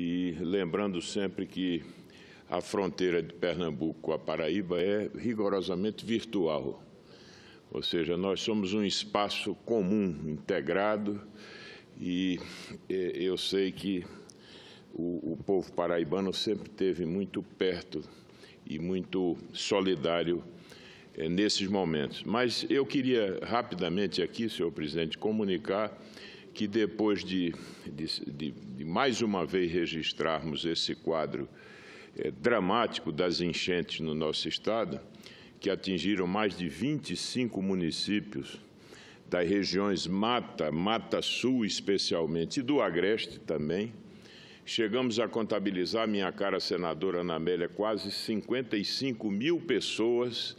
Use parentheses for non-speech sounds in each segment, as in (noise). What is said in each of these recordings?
e lembrando sempre que a fronteira de Pernambuco com a Paraíba é rigorosamente virtual. Ou seja, nós somos um espaço comum, integrado, e eu sei que o, o povo paraibano sempre esteve muito perto e muito solidário eh, nesses momentos. Mas eu queria rapidamente aqui, senhor presidente, comunicar que depois de, de, de mais uma vez registrarmos esse quadro é, dramático das enchentes no nosso estado, que atingiram mais de 25 municípios das regiões Mata, Mata Sul especialmente, e do Agreste também, chegamos a contabilizar, minha cara senadora Ana Amélia, quase 55 mil pessoas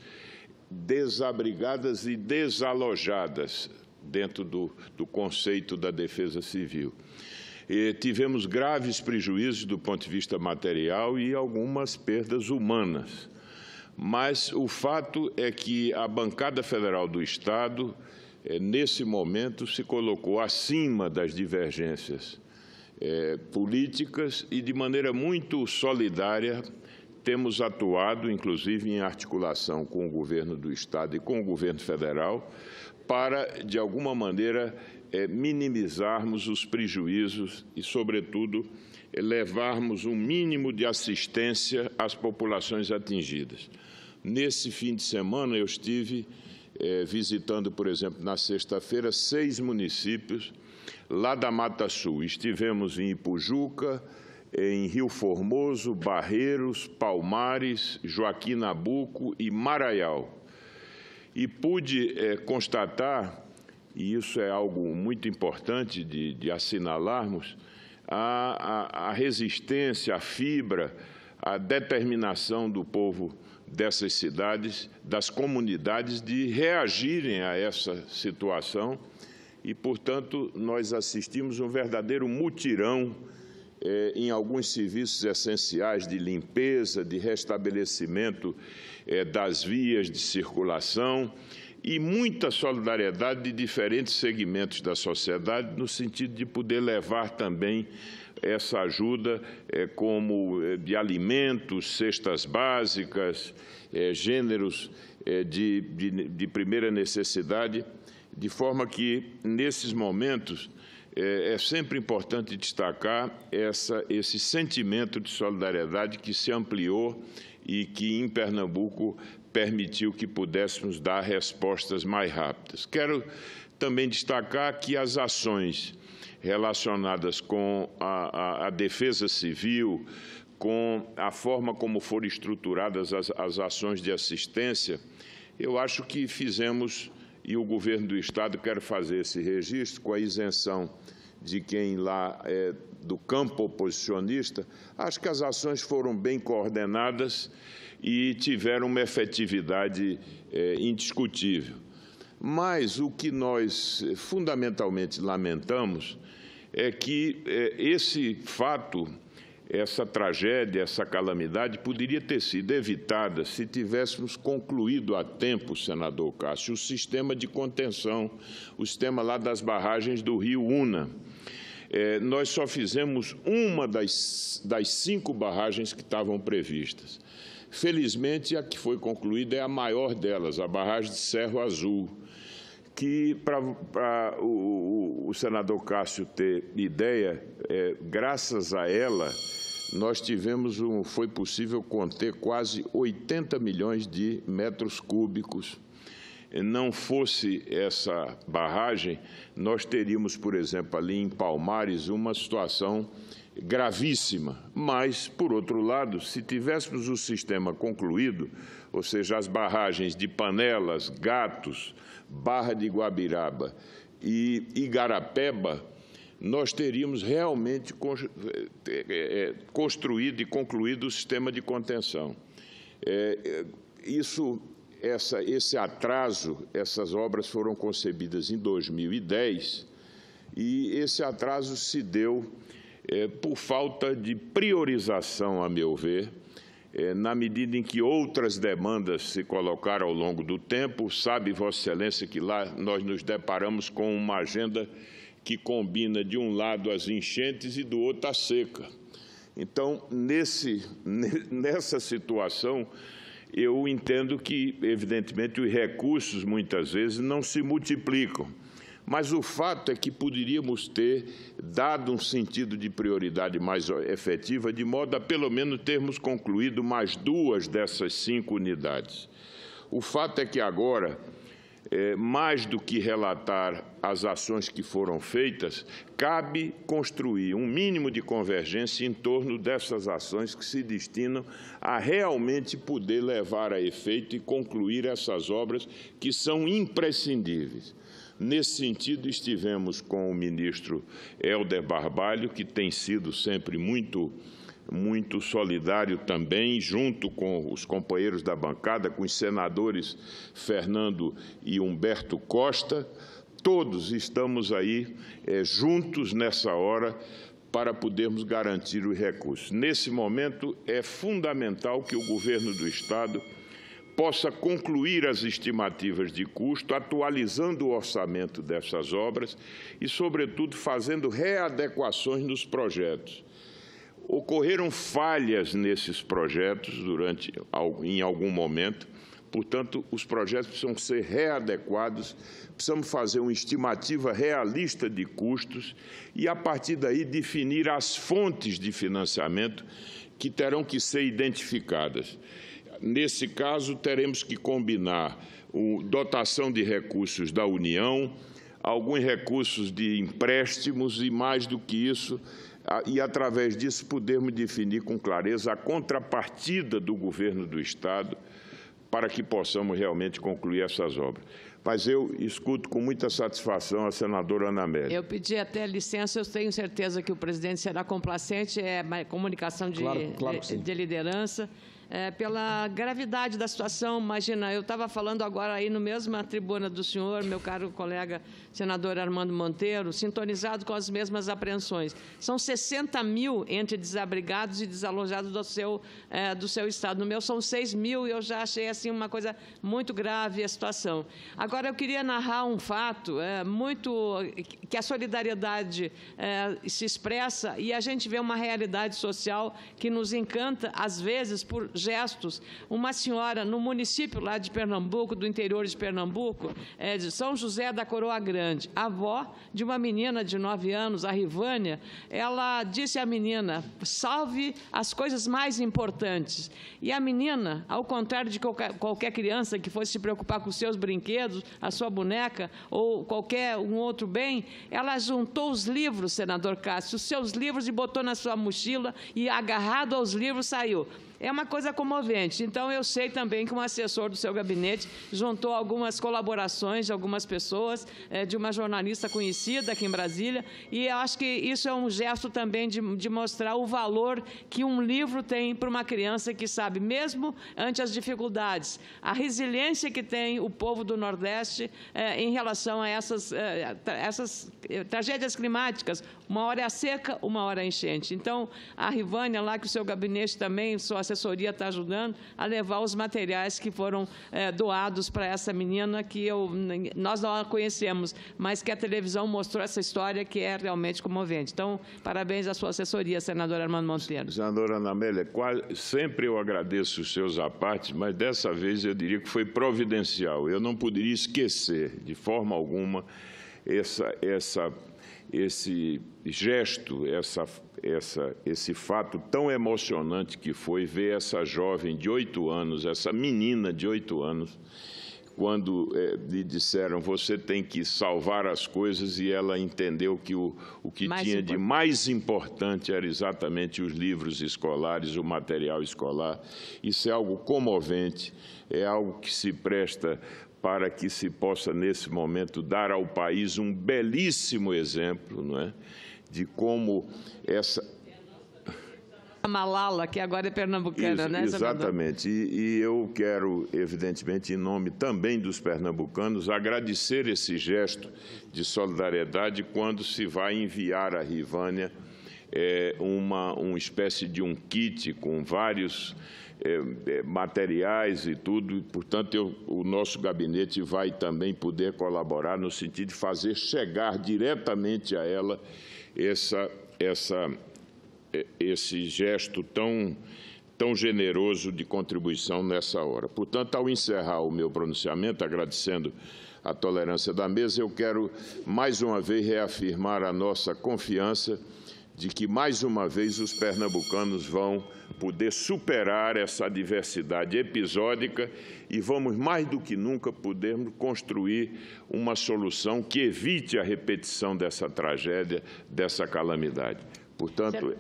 desabrigadas e desalojadas, dentro do, do conceito da defesa civil. E tivemos graves prejuízos do ponto de vista material e algumas perdas humanas. Mas o fato é que a bancada federal do Estado, eh, nesse momento, se colocou acima das divergências eh, políticas e, de maneira muito solidária, temos atuado, inclusive, em articulação com o governo do Estado e com o governo federal, para, de alguma maneira, eh, minimizarmos os prejuízos e, sobretudo, eh, levarmos um mínimo de assistência às populações atingidas. Nesse fim de semana, eu estive eh, visitando, por exemplo, na sexta-feira, seis municípios lá da Mata Sul. Estivemos em Ipujuca, em Rio Formoso, Barreiros, Palmares, Joaquim Nabuco e Maraial. E pude é, constatar, e isso é algo muito importante de, de assinalarmos, a, a, a resistência, a fibra, a determinação do povo dessas cidades, das comunidades, de reagirem a essa situação. E, portanto, nós assistimos um verdadeiro mutirão é, em alguns serviços essenciais de limpeza, de restabelecimento é, das vias de circulação e muita solidariedade de diferentes segmentos da sociedade, no sentido de poder levar também essa ajuda é, como é, de alimentos, cestas básicas, é, gêneros é, de, de, de primeira necessidade, de forma que, nesses momentos, é, é sempre importante destacar essa, esse sentimento de solidariedade que se ampliou e que em Pernambuco permitiu que pudéssemos dar respostas mais rápidas. Quero também destacar que as ações relacionadas com a, a, a defesa civil, com a forma como foram estruturadas as, as ações de assistência, eu acho que fizemos e o governo do Estado quer fazer esse registro com a isenção de quem lá é do campo oposicionista, acho que as ações foram bem coordenadas e tiveram uma efetividade é, indiscutível. Mas o que nós é, fundamentalmente lamentamos é que é, esse fato essa tragédia, essa calamidade poderia ter sido evitada se tivéssemos concluído a tempo, senador Cássio, o sistema de contenção, o sistema lá das barragens do Rio Una. É, nós só fizemos uma das, das cinco barragens que estavam previstas. Felizmente, a que foi concluída é a maior delas, a barragem de Cerro Azul, que, para o, o, senador Cássio ter ideia, é, graças a ela, nós tivemos um, foi possível conter quase 80 milhões de metros cúbicos. Não fosse essa barragem, nós teríamos, por exemplo, ali em Palmares, uma situação gravíssima. Mas, por outro lado, se tivéssemos o sistema concluído, ou seja, as barragens de Panelas, Gatos, Barra de Guabiraba e Igarapeba, nós teríamos realmente eh, eh, eh, construído e concluído o sistema de contenção. É, é, isso, essa, esse atraso, essas obras foram concebidas em 2010 e esse atraso se deu é, por falta de priorização, a meu ver, é, na medida em que outras demandas se colocaram ao longo do tempo. Sabe, Vossa Excelência, que lá nós nos deparamos com uma agenda que combina de um lado as enchentes e do outro a seca. Então, nesse, (laughs) nessa situação, eu entendo que, evidentemente, os recursos muitas vezes não se multiplicam. Mas o fato é que poderíamos ter dado um sentido de prioridade mais efetiva, de modo a pelo menos termos concluído mais duas dessas cinco unidades. O fato é que agora é, mais do que relatar as ações que foram feitas, cabe construir um mínimo de convergência em torno dessas ações que se destinam a realmente poder levar a efeito e concluir essas obras que são imprescindíveis. Nesse sentido, estivemos com o ministro Helder Barbalho, que tem sido sempre muito muito solidário também, junto com os companheiros da bancada, com os senadores Fernando e Humberto Costa. Todos estamos aí é, juntos nessa hora para podermos garantir os recursos. Nesse momento, é fundamental que o governo do Estado possa concluir as estimativas de custo, atualizando o orçamento dessas obras e, sobretudo, fazendo readequações nos projetos. Ocorreram falhas nesses projetos durante, em algum momento, portanto, os projetos precisam ser readequados, precisamos fazer uma estimativa realista de custos e, a partir daí, definir as fontes de financiamento que terão que ser identificadas. Nesse caso, teremos que combinar o, dotação de recursos da União, alguns recursos de empréstimos e, mais do que isso, ah, e, através disso, podermos definir com clareza a contrapartida do governo do Estado para que possamos realmente concluir essas obras. Mas eu escuto com muita satisfação a senadora Ana Amélia. Eu pedi até licença, eu tenho certeza que o presidente será complacente, é comunicação de, claro, claro de, de liderança é, pela gravidade da situação. Imagina, eu estava falando agora aí no mesma tribuna do senhor, meu caro colega senador Armando Monteiro, sintonizado com as mesmas apreensões. São 60 mil entre desabrigados e desalojados do seu, é, do seu estado. No meu são 6 mil e eu já achei assim uma coisa muito grave a situação. Agora eu queria narrar um fato é, muito que a solidariedade é, se expressa e a gente vê uma realidade social que nos encanta às vezes por gestos, uma senhora no município lá de Pernambuco, do interior de Pernambuco, é, de São José da Coroa Grande, avó de uma menina de 9 anos, a Rivânia, ela disse à menina: salve as coisas mais importantes. E a menina, ao contrário de qualquer, criança que fosse se preocupar com seus brinquedos, a sua boneca ou qualquer um outro bem, ela juntou os livros, senador Cássio, os seus livros e botou na sua mochila e agarrado aos livros saiu. É uma coisa comovente. Então, eu sei também que um assessor do seu gabinete juntou algumas colaborações de algumas pessoas, eh, de uma jornalista conhecida aqui em Brasília, e acho que isso é um gesto também de, de mostrar o valor que um livro tem para uma criança que sabe, mesmo ante as dificuldades, a resiliência que tem o povo do Nordeste eh, em relação a essas, tra eh, essas tragédias climáticas. Uma hora é a seca, uma hora é a enchente. Então, a Rivânia, lá que o seu gabinete também, sua assessoria está ajudando a levar os materiais que foram é, doados para essa menina, que eu, nós não a conhecemos, mas que a televisão mostrou essa história que é realmente comovente. Então, parabéns à sua assessoria, senador Armando Monteiro. Senadora Ana Amélia, quase, sempre eu agradeço os seus apartes, mas dessa vez eu diria que foi providencial. Eu não poderia esquecer, de forma alguma, essa, essa esse gesto, essa, essa, esse fato tão emocionante que foi ver essa jovem de oito anos, essa menina de oito anos, quando é, lhe disseram você tem que salvar as coisas e ela entendeu que o, o que mais tinha importante. de mais importante era exatamente os livros escolares, o material escolar. Isso é algo comovente, é algo que se presta para que se possa, nesse momento, dar ao país um belíssimo exemplo não é? de como essa. A Malala, que agora é pernambucana, Isso, né, Exatamente. E, e eu quero, evidentemente, em nome também dos pernambucanos, agradecer esse gesto de solidariedade quando se vai enviar à Rivânia é uma, uma espécie de um kit com vários é, é, materiais e tudo. E, portanto, eu, o nosso gabinete vai também poder colaborar no sentido de fazer chegar diretamente a ela essa, essa, é, esse gesto tão, tão generoso de contribuição nessa hora. Portanto, ao encerrar o meu pronunciamento, agradecendo a tolerância da mesa, eu quero mais uma vez reafirmar a nossa confiança de que mais uma vez os pernambucanos vão poder superar essa adversidade episódica e vamos mais do que nunca podermos construir uma solução que evite a repetição dessa tragédia, dessa calamidade. Portanto,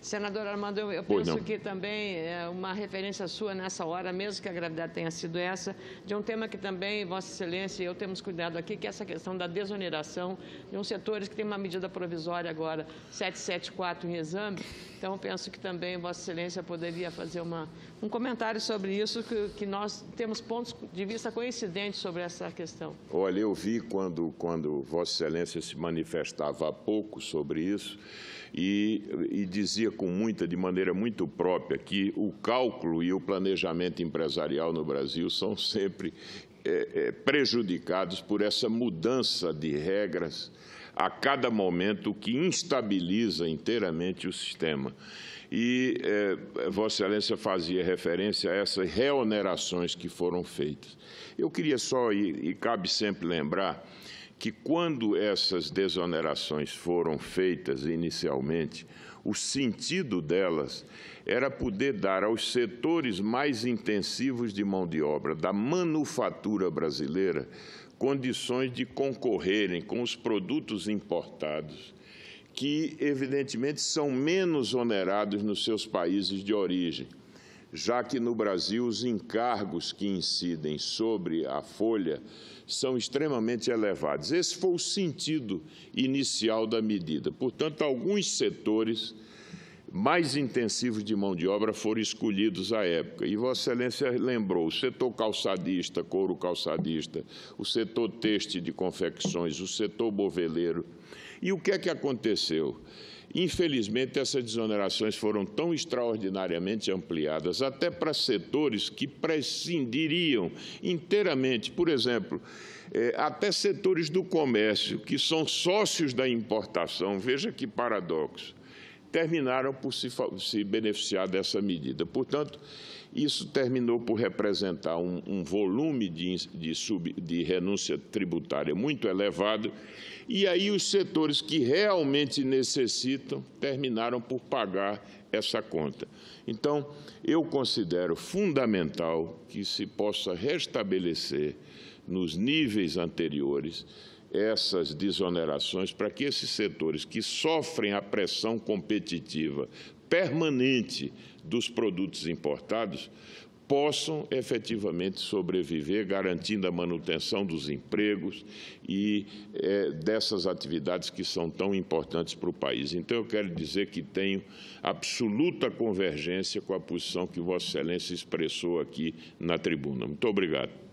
Senador Armando, eu, penso que também é uma referência sua nessa hora, mesmo que a gravidade tenha sido essa, de um tema que também, Vossa Excelência e eu temos cuidado aqui, que é essa questão da desoneração de uns setores que tem uma medida provisória agora, 774 em exame. Então, penso que também Vossa Excelência poderia fazer uma um comentário sobre isso, que, que nós temos pontos de vista coincidentes sobre essa questão. Olha, eu vi quando, quando Vossa Excelência se manifestava há pouco sobre isso e, e dizia com muita, de maneira muito própria, que o cálculo e o planejamento empresarial no Brasil são sempre é, é, prejudicados por essa mudança de regras a cada momento que instabiliza inteiramente o sistema e eh, Vossa Excelência fazia referência a essas reonerações que foram feitas. Eu queria só, e, e cabe sempre lembrar, que quando essas desonerações foram feitas inicialmente, o sentido delas era poder dar aos setores mais intensivos de mão de obra da manufatura brasileira condições de concorrerem com os produtos importados que, evidentemente, são menos onerados nos seus países de origem, já que no Brasil os encargos que incidem sobre a folha são extremamente elevados. Esse foi o sentido inicial da medida. Portanto, alguns setores mais intensivos de mão de obra foram escolhidos à época. E Vossa Excelência lembrou o setor calçadista, couro calçadista, o setor têxtil de confecções, o setor boveleiro. E o que é que aconteceu? Infelizmente, essas desonerações foram tão extraordinariamente ampliadas, até para setores que prescindiriam inteiramente, por exemplo, eh, até setores do comércio, que são sócios da importação. Veja que paradoxo terminaram por se, se beneficiar dessa medida. Portanto, isso terminou por representar um, um volume de, de, sub, de renúncia tributária muito elevado, e aí os setores que realmente necessitam terminaram por pagar essa conta. Então, eu considero fundamental que se possa restabelecer nos níveis anteriores essas desonerações para que esses setores que sofrem a pressão competitiva permanente dos produtos importados possam efetivamente sobreviver, garantindo a manutenção dos empregos e é, dessas atividades que são tão importantes para o país. Então, eu quero dizer que tenho absoluta convergência com a posição que Vossa Excelência expressou aqui na tribuna. Muito obrigado.